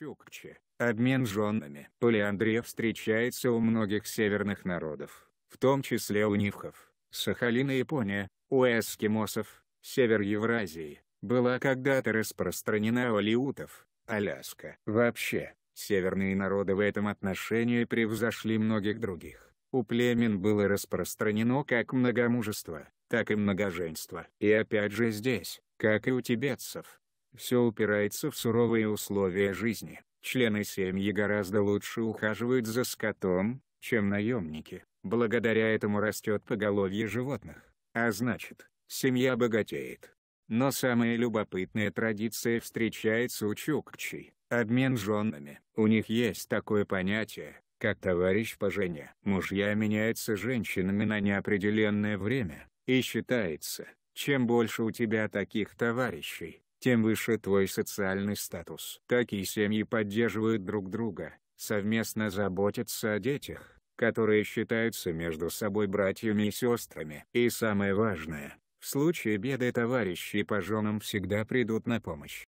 Чукче. Обмен женами. Полиандрия встречается у многих северных народов, в том числе у нивхов, Сахалина Япония, у эскимосов, север Евразии, была когда-то распространена у алиутов, Аляска. Вообще, северные народы в этом отношении превзошли многих других. У племен было распространено как многомужество, так и многоженство. И опять же здесь, как и у тибетцев, все упирается в суровые условия жизни. Члены семьи гораздо лучше ухаживают за скотом, чем наемники. Благодаря этому растет поголовье животных. А значит, семья богатеет. Но самая любопытная традиция встречается у чукчей – обмен женами. У них есть такое понятие, как товарищ по жене. Мужья меняются женщинами на неопределенное время, и считается, чем больше у тебя таких товарищей, тем выше твой социальный статус. Такие семьи поддерживают друг друга, совместно заботятся о детях, которые считаются между собой братьями и сестрами. И самое важное, в случае беды товарищи по женам всегда придут на помощь.